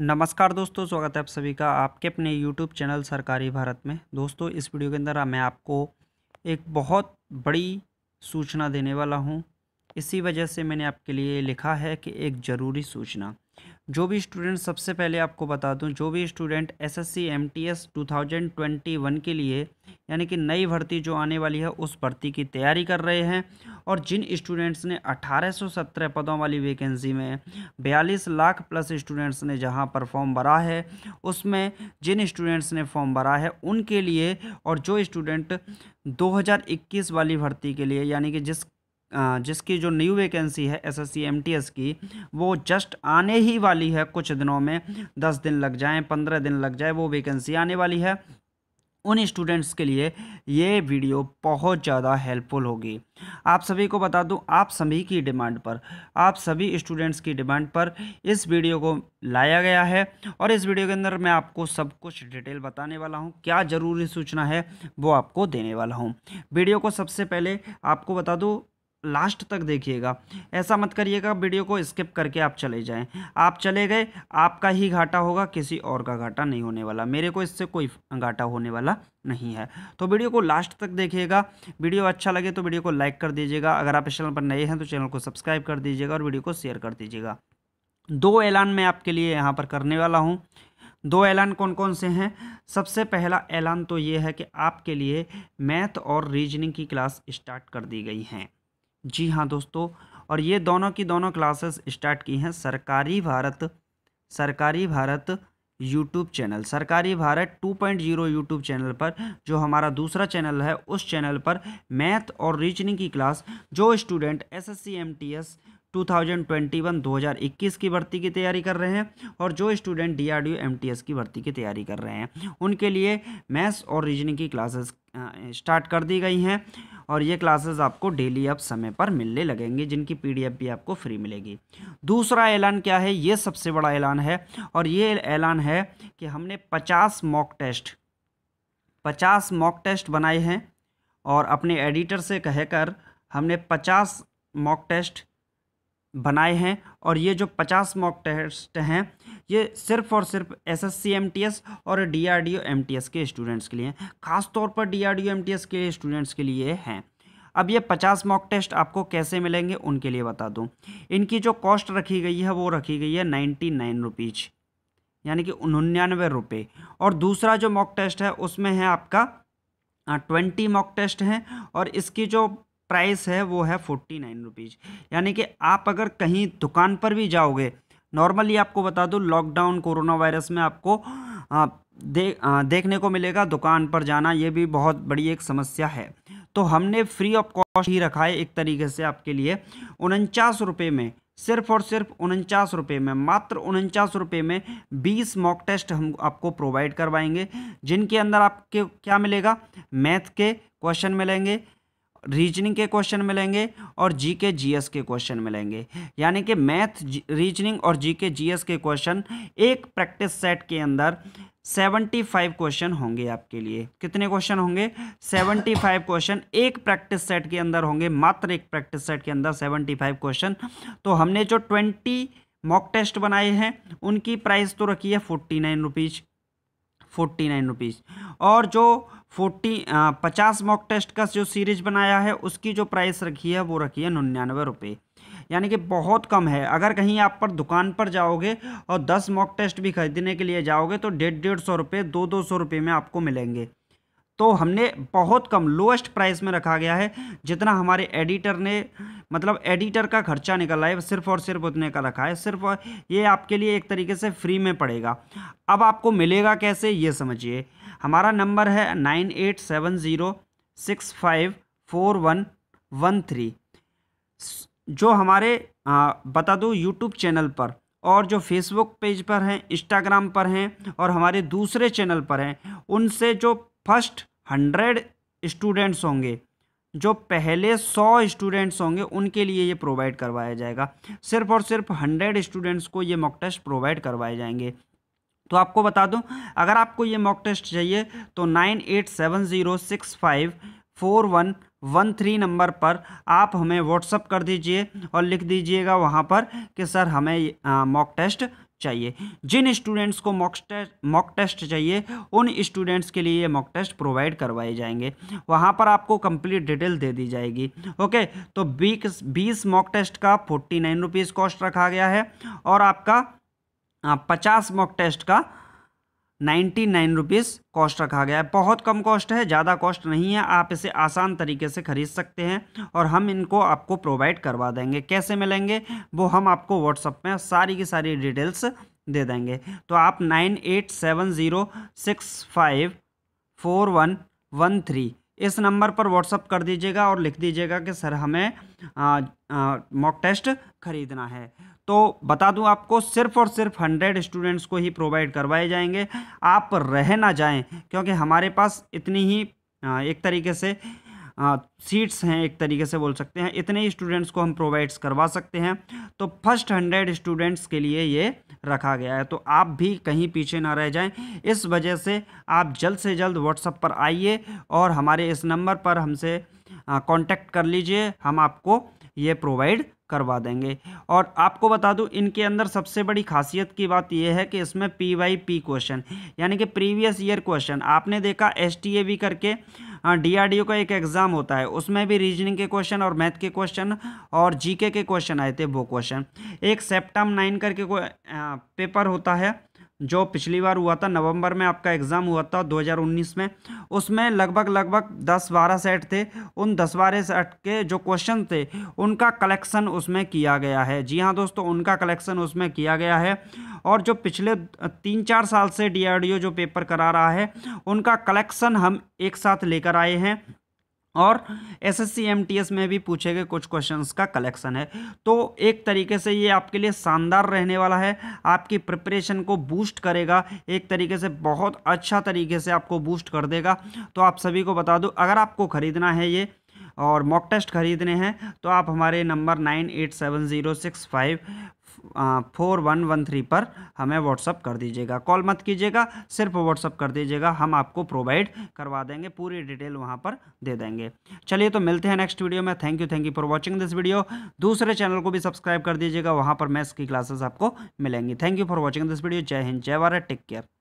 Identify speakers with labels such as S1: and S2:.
S1: नमस्कार दोस्तों स्वागत है आप सभी का आपके अपने यूट्यूब चैनल सरकारी भारत में दोस्तों इस वीडियो के अंदर मैं आपको एक बहुत बड़ी सूचना देने वाला हूं इसी वजह से मैंने आपके लिए लिखा है कि एक ज़रूरी सूचना जो भी स्टूडेंट सबसे पहले आपको बता दूं जो भी स्टूडेंट एसएससी एमटीएस 2021 के लिए यानी कि नई भर्ती जो आने वाली है उस भर्ती की तैयारी कर रहे हैं और जिन स्टूडेंट्स ने 1817 पदों वाली वैकेंसी में 42 लाख प्लस स्टूडेंट्स ने जहां पर फॉर्म भरा है उसमें जिन स्टूडेंट्स ने फॉर्म भरा है उनके लिए और जो स्टूडेंट 2021 वाली भर्ती के लिए यानी कि जिस जिसकी जो न्यू वैकेंसी है एस एस की वो जस्ट आने ही वाली है कुछ दिनों में दस दिन लग जाए पंद्रह दिन लग जाए वो वैकेंसी आने वाली है उन स्टूडेंट्स के लिए ये वीडियो बहुत ज़्यादा हेल्पफुल होगी आप सभी को बता दूं आप सभी की डिमांड पर आप सभी स्टूडेंट्स की डिमांड पर इस वीडियो को लाया गया है और इस वीडियो के अंदर मैं आपको सब कुछ डिटेल बताने वाला हूं क्या ज़रूरी सूचना है वो आपको देने वाला हूं वीडियो को सबसे पहले आपको बता दूँ लास्ट तक देखिएगा ऐसा मत करिएगा वीडियो को स्किप करके आप चले जाएं आप चले गए आपका ही घाटा होगा किसी और का घाटा नहीं होने वाला मेरे को इससे कोई घाटा होने वाला नहीं है तो वीडियो को लास्ट तक देखिएगा वीडियो अच्छा लगे तो वीडियो को लाइक कर दीजिएगा अगर आप इस चैनल पर नए हैं तो चैनल को सब्सक्राइब कर दीजिएगा और वीडियो को शेयर कर दीजिएगा दो ऐलान मैं आपके लिए यहाँ पर करने वाला हूँ दो ऐलान कौन कौन से हैं सबसे पहला ऐलान तो ये है कि आपके लिए मैथ और रीजनिंग की क्लास स्टार्ट कर दी गई हैं जी हाँ दोस्तों और ये दोनों की दोनों क्लासेस स्टार्ट की हैं सरकारी भारत सरकारी भारत यूट्यूब चैनल सरकारी भारत 2.0 यूट्यूब चैनल पर जो हमारा दूसरा चैनल है उस चैनल पर मैथ और रीजनिंग की क्लास जो student S S C M T S 2021 2021 की भर्ती की तैयारी कर रहे हैं और जो student D R D MTS की भर्ती की तैयारी कर रहे हैं उनके लिए मैथ्स और रीजनिंग की क्लासेस स्टार्ट कर दी गई हैं और ये क्लासेस आपको डेली अब समय पर मिलने लगेंगे जिनकी पीडीएफ भी आपको फ्री मिलेगी दूसरा ऐलान क्या है ये सबसे बड़ा ऐलान है और ये ऐलान है कि हमने पचास मॉक टेस्ट पचास मॉक टेस्ट बनाए हैं और अपने एडिटर से कहकर हमने पचास मॉक टेस्ट बनाए हैं और ये जो पचास मॉक टेस्ट हैं ये सिर्फ और सिर्फ S S C M T S और D R D O M T S के स्टूडेंट्स के लिए खास तौर पर D R D O M T S के स्टूडेंट्स के लिए हैं अब ये पचास मॉक टेस्ट आपको कैसे मिलेंगे उनके लिए बता दूँ इनकी जो कॉस्ट रखी गई है वो रखी गई है नाइन्टी नाइन रुपीज़ यानी कि निन्यानवे रुपये और दूसरा जो मॉक टेस्ट है उसमें है आपका ट्वेंटी मॉक टेस्ट है और इसकी जो प्राइस है वो है फोर्टी नाइन रुपीज़ यानी कि आप अगर कहीं दुकान पर भी जाओगे नॉर्मली आपको बता दूँ लॉकडाउन कोरोना वायरस में आपको आ, दे, आ, देखने को मिलेगा दुकान पर जाना ये भी बहुत बड़ी एक समस्या है तो हमने फ्री ऑफ कॉस्ट ही रखा है एक तरीके से आपके लिए उनचास रुपये में सिर्फ और सिर्फ उनचास रुपये में मात्र उनचास रुपये में बीस मॉक टेस्ट हम आपको प्रोवाइड करवाएंगे जिनके अंदर आपके क्या मिलेगा मैथ के क्वेश्चन मिलेंगे रीजनिंग के क्वेश्चन मिलेंगे और जी के जी एस के क्वेश्चन मिलेंगे यानी कि मैथ रीजनिंग और जी के जी एस के क्वेश्चन एक प्रैक्टिस सेट के अंदर सेवेंटी फाइव क्वेश्चन होंगे आपके लिए कितने क्वेश्चन होंगे सेवेंटी फाइव क्वेश्चन एक प्रैक्टिस सेट के अंदर होंगे मात्र एक प्रैक्टिस सेट के अंदर सेवेंटी फाइव क्वेश्चन तो हमने जो ट्वेंटी मॉक टेस्ट बनाए हैं उनकी प्राइस तो रखी है forty nine rupees forty nine rupees और जो फोर्टी पचास मॉक टेस्ट का जो सीरीज बनाया है उसकी जो प्राइस रखी है वो रखी है निन्यानवे रुपये यानी कि बहुत कम है अगर कहीं आप पर दुकान पर जाओगे और दस मॉक टेस्ट भी खरीदने के लिए जाओगे तो डेढ़ डेढ़ सौ रुपये दो दो सौ रुपये में आपको मिलेंगे तो हमने बहुत कम लोएस्ट प्राइस में रखा गया है जितना हमारे एडिटर ने मतलब एडिटर का खर्चा निकला है सिर्फ और सिर्फ उतने का रखा है सिर्फ ये आपके लिए एक तरीके से फ्री में पड़ेगा अब आपको मिलेगा कैसे ये समझिए हमारा नंबर है nine eight seven zero six five four one one three जो हमारे आ, बता दूँ यूट्यूब चैनल पर और जो फेसबुक पेज पर हैं इंस्टाग्राम पर हैं और हमारे दूसरे चैनल पर हैं उनसे जो फर्स्ट हंड्रेड स्टूडेंट्स होंगे जो पहले सौ स्टूडेंट्स होंगे उनके लिए ये प्रोवाइड करवाया जाएगा सिर्फ और सिर्फ हंड्रेड स्टूडेंट्स को ये मॉक टेस्ट प्रोवाइड करवाए जाएंगे तो आपको बता दूं अगर आपको ये मॉक टेस्ट चाहिए तो nine eight seven zero six five four one one three number पर आप हमें व्हाट्सअप कर दीजिए और लिख दीजिएगा वहाँ पर कि सर हमें मॉक टेस्ट चाहिए जिन स्टूडेंट्स को मॉक टेस्ट मॉक टेस्ट चाहिए उन स्टूडेंट्स के लिए ये मॉक टेस्ट प्रोवाइड करवाए जाएंगे वहाँ पर आपको कंप्लीट डिटेल दे दी जाएगी ओके तो बीस बीस मॉक टेस्ट का फोर्टी नाइन रुपीज़ कॉस्ट रखा गया है और आपका पचास मॉक टेस्ट का नाइन्टी नाइन रुपीज़ कॉस्ट रखा गया है बहुत कम कॉस्ट है ज़्यादा कॉस्ट नहीं है आप इसे आसान तरीके से ख़रीद सकते हैं और हम इनको आपको प्रोवाइड करवा देंगे कैसे मिलेंगे वो हम आपको व्हाट्सअप में सारी की सारी डिटेल्स दे देंगे तो आप nine eight seven zero six five four one one three इस नंबर पर व्हाट्सअप कर दीजिएगा और लिख दीजिएगा कि सर हमें मॉक टेस्ट खरीदना है तो बता दूं आपको सिर्फ और सिर्फ हंड्रेड स्टूडेंट्स को ही प्रोवाइड करवाए जाएंगे आप रह ना जाएं क्योंकि हमारे पास इतनी ही एक तरीके से सीट्स हैं एक तरीके से बोल सकते हैं इतने स्टूडेंट्स को हम प्रोवाइड्स करवा सकते हैं तो फर्स्ट हंड्रेड स्टूडेंट्स के लिए ये रखा गया है तो आप भी कहीं पीछे ना रह जाएं इस वजह से आप जल्द से जल्द व्हाट्सअप पर आइए और हमारे इस नंबर पर हमसे कांटेक्ट कर लीजिए हम आपको ये प्रोवाइड करवा देंगे और आपको बता दूं इनके अंदर सबसे बड़ी खासियत की बात यह है कि इसमें पी वाई पी क्वेश्चन यानी कि प्रीवियस ईयर क्वेश्चन आपने देखा एस टी ए बी करके डीआरडीओ का एक एग्ज़ाम होता है उसमें भी रीजनिंग के क्वेश्चन और मैथ के क्वेश्चन और जीके के क्वेश्चन आए थे वो क्वेश्चन एक सेप्टम नाइन करके पेपर होता है जो पिछली बार हुआ था नवंबर में आपका एग्ज़ाम हुआ था 2019 में उसमें लगभग लगभग 10-12 सेट थे उन 10-12 सेट के जो क्वेश्चन थे उनका कलेक्शन उसमें किया गया है जी हाँ दोस्तों उनका कलेक्शन उसमें किया गया है और जो पिछले तीन चार साल से डी जो पेपर करा रहा है उनका कलेक्शन हम एक साथ लेकर आए हैं और S S C M T S में भी पूछे गए कुछ क्वेश्चंस का कलेक्शन है तो एक तरीके से ये आपके लिए शानदार रहने वाला है आपकी प्रिपरेशन को बूस्ट करेगा एक तरीके से बहुत अच्छा तरीके से आपको बूस्ट कर देगा तो आप सभी को बता दूँ अगर आपको ख़रीदना है ये और मॉक टेस्ट खरीदने हैं तो आप हमारे number nine eight seven zero six five four one one three पर हमें व्हाट्सअप कर दीजिएगा कॉल मत कीजिएगा सिर्फ व्हाट्सअप कर दीजिएगा हम आपको प्रोवाइड करवा देंगे पूरी डिटेल वहाँ पर दे देंगे चलिए तो मिलते हैं नेक्स्ट वीडियो में thank you thank you for watching this video दूसरे चैनल को भी सब्सक्राइब कर दीजिएगा वहाँ पर मैथ्स की क्लासेस आपको मिलेंगी thank you for watching this video जय हिंद जय भारत टेक केयर